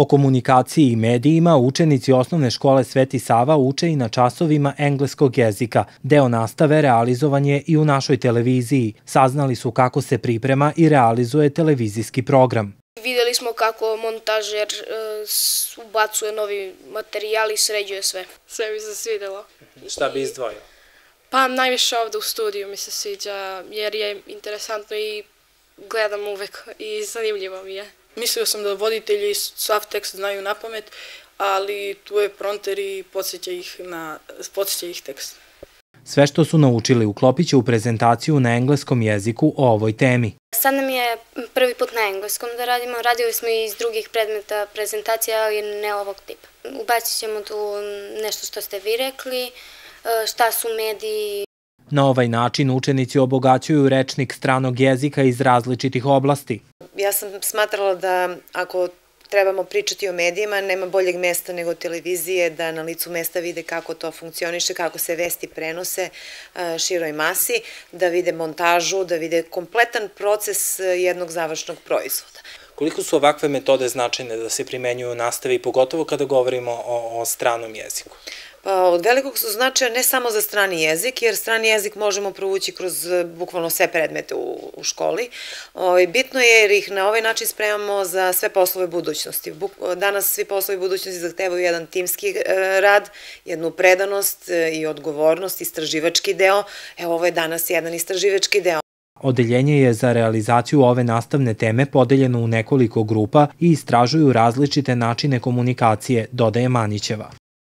O komunikaciji i medijima učenici osnovne škole Sveti Sava uče i na časovima engleskog jezika. Deo nastave realizovan je i u našoj televiziji. Saznali su kako se priprema i realizuje televizijski program. Videli smo kako montažer e, ubacuje novi materijal i sređuje sve. Sve mi se svidelo. Šta bi izdvojio? Pa najviše ovde u studiju mi se sviđa jer je interesantno i gledam uvek i zanimljivo mi je. Mislio sam da voditelji sav tekst znaju na pamet, ali tu je pronter i podsjeća ih, na, podsjeća ih tekst. Sve što su naučili uklopit će u prezentaciju na engleskom jeziku o ovoj temi. Sad nam je prvi put na engleskom da radimo, radili smo i iz drugih predmeta prezentacija, ali ne ovog tipa. Ubacit ćemo tu nešto što ste vi rekli, e, šta su mediji. Na ovaj način učenici obogaćuju rečnik stranog jezika iz različitih oblasti ja sam smatrala da ako trebamo pričati o medijima, nema boljeg mesta nego televizije, da na licu mesta vide kako to funkcioniše, kako se vesti prenose e, široj masi, da vide montažu, da vide kompletan proces e, jednog završnog proizvoda. Koliko su ovakve metode značajne da se primenjuju u nastavi, pogotovo kada govorimo o, stranom jeziku? Pa, od velikog su značaja ne samo za strani jezik, jer strani jezik možemo provući kroz e, bukvalno sve predmete u, u školi. O, ovaj, bitno je jer ih na ovaj način spremamo za sve poslove budućnosti. Buk, danas svi poslovi budućnosti zahtevaju jedan timski e, rad, jednu predanost e, i odgovornost, istraživački deo. Evo ovo je danas jedan istraživački deo. Odeljenje je za realizaciju ove nastavne teme podeljeno u nekoliko grupa i istražuju različite načine komunikacije, dodaje Manićeva.